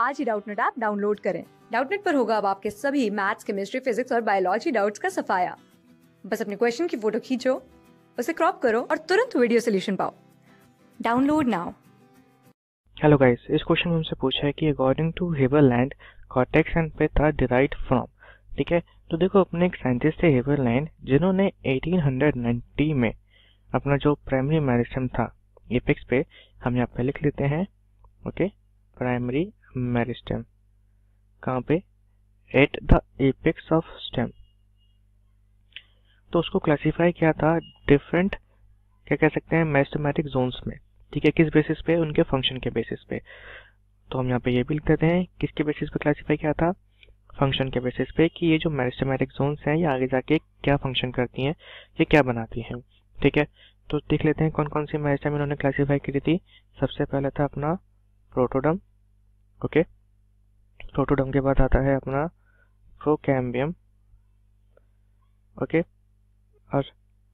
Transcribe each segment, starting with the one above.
आज ही Doubtnut app download करें डाउटनेट पर होगा अब आपके सभी मैथ्स केमिस्ट्री फिजिक्स और बायोलॉजी डाउट्स का सफाया बस अपने क्वेश्चन की फोटो खींचो उसे क्रॉप करो और तुरंत वीडियो सोल्यूशन पाओ डाउनलोड नाउ हेलो गाइस इस क्वेश्चन में हमसे पूछा है कि according to Haberlandt cortex and pith are derived from ठीक है तो देखो अपने एक साइंटिस्ट थे लैंड जिन्होंने 1890 में अपना जो प्राइमरी मैरिसम था एपेक्स पे हम यहाँ पे लिख लेते हैं ओके प्राइमरी मेरिस्टेम कहाँ पे at the apex of stem तो उसको क्लासिफाई किया था डिफरेंट क्या कह सकते हैं मेरिस्टेमेटिक जोन्स में ठीक है किस बेसिस पे उनके फंक्शन के बेसिस पे तो हम यहाँ पे ये भी लिख देते हैं किसके बेसिस पे क्लासिफाई किया था फंक्शन के बेसिस पे कि ये जो मैरिस्टमेटिक जोन्स हैं ये आगे जाके क्या फंक्शन करती हैं ये क्या बनाती हैं ठीक है तो देख लेते हैं कौन कौन सी मेरिस्टेम इन्होंने क्लासीफाई करी थी सबसे पहले था अपना प्रोटोडम ओके प्रोटोडम के बाद आता है अपना प्रोकैम्बियम ओके और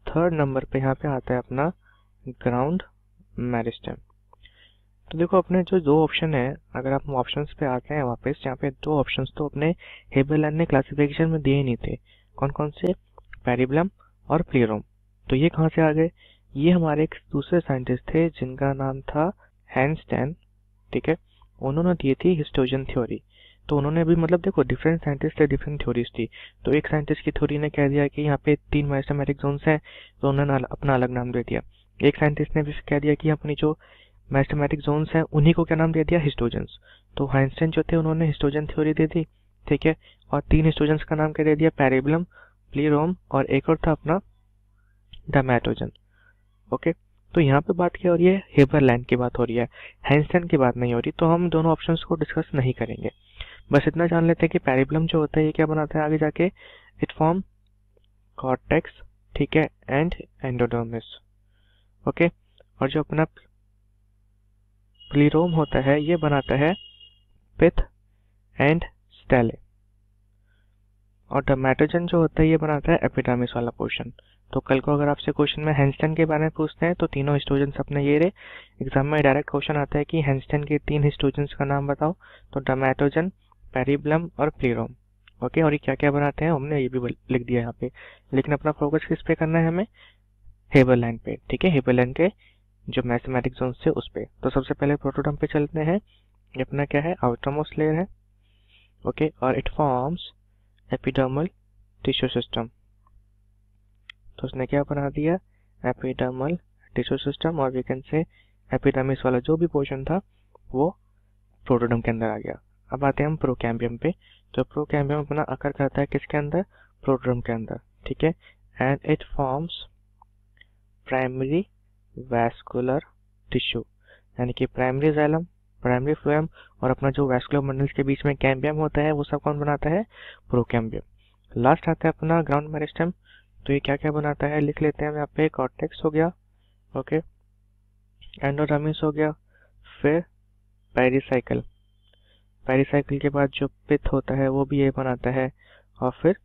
थर्ड नंबर पे यहाँ पे आता है अपना ग्राउंड मैरिस्टम तो देखो अपने जो दो ऑप्शन है अगर आप ऑप्शंस पे आते हैं वापस यहाँ पे दो ऑप्शंस तो अपने हेबल ने क्लासिफिकेशन में दिए ही नहीं थे कौन कौन से पेरिब्लम और प्लेरोम तो ये कहाँ से आ गए ये हमारे एक दूसरे साइंटिस्ट थे जिनका नाम था हैंस्टैन ठीक है उन्होंने दी थी हिस्टोजन थ्योरी तो उन्होंने भी मतलब देखो डिफरेंट साइंटिस्ट है डिफरेंट थ्योरीज थी तो एक साइंटिस्ट की थ्योरी ने कह दिया कि यहाँ पे तीन मैथमेटिक जोन्स हैं तो उन्होंने अपना अलग नाम दे दिया एक साइंटिस्ट ने भी कह दिया कि अपनी जो मैथमेटिक जोन्स हैं उन्हीं को क्या नाम दे दिया हिस्टोजन्स तो हाइंस्टाइन जो थे उन्होंने हिस्टोजन थ्योरी दे दी ठीक है और तीन हिस्टोजन्स का नाम क्या दे दिया पैरेबलम प्लीरोम और एक और था अपना डमेटोजन ओके तो यहाँ पे बात क्या हो रही है हेबरलैंड की बात हो रही है हैंसटन की बात नहीं हो रही तो हम दोनों ऑप्शंस को डिस्कस नहीं करेंगे बस इतना जान लेते हैं कि पैरिब्लम जो होता है ये क्या बनाता है आगे जाके इट फॉर्म कॉर्टेक्स ठीक है एंड एंडोडोमिस ओके और जो अपना प्लीरोम होता है ये बनाता है पिथ एंड स्टेले और डर्मेटोजन जो होता है ये बनाता है एपिडामिस वाला पोर्शन तो कल को अगर आपसे क्वेश्चन में हैंस्टन के बारे में पूछते हैं तो तीनों स्टूडेंट्स अपने ये रहे एग्जाम में डायरेक्ट क्वेश्चन आता है कि हैंस्टन के तीन हिस्ट्रोजेंस का नाम बताओ तो डोमैटोजन पेरिब्लम और प्लीरोम ओके और ये क्या क्या बनाते हैं हमने ये भी लिख दिया यहाँ पे लेकिन अपना फोकस किस पे करना है हमें हेबर पे ठीक है हेबर के जो मैथमेटिक जोन से उस पर तो सबसे पहले प्रोटोडम पे चलते हैं ये अपना क्या है आउटरमोस्ट लेयर है ओके और it forms epidermal tissue system तो उसने क्या बना दिया एपिडर्मल टिश्यू सिस्टम और वी कैन से एपिडर्मिस वाला जो भी पोर्शन था वो प्रोटोडम के अंदर आ गया अब आते हैं हम प्रोकैम्बियम पे तो प्रोकैम्बियम अपना अकर करता है किसके अंदर प्रोटोडम के अंदर ठीक है and it forms primary vascular tissue यानी कि प्राइमरी जैलम प्राइमरी फ्लोएम और अपना जो वैस्कुलर मंडल्स के बीच में कैम्बियम होता है वो सब कौन बनाता है प्रोकैम्बियम लास्ट आता है अपना ग्राउंड मेरिस्टम तो ये क्या क्या बनाता है लिख लेते हैं हम यहाँ पे कॉर्टेक्स हो गया ओके एंडोडामिस हो गया फिर पेरिसाइकिल पेरीसाइकिल के बाद जो पिथ होता है वो भी ये बनाता है और फिर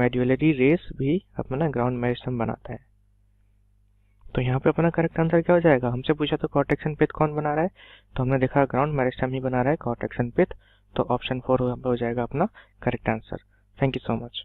मेड्यूलरी रेस भी अपना ग्राउंड मेरिस्टम बनाता है तो यहाँ पे अपना करेक्ट आंसर क्या हो जाएगा हमसे पूछा तो कॉटेक्शन पिथ कौन बना रहा है तो हमने देखा ग्राउंड मेरिस्टम ही बना रहा है कॉटेक्शन पिथ तो ऑप्शन फोर हो जाएगा अपना correct answer thank you so much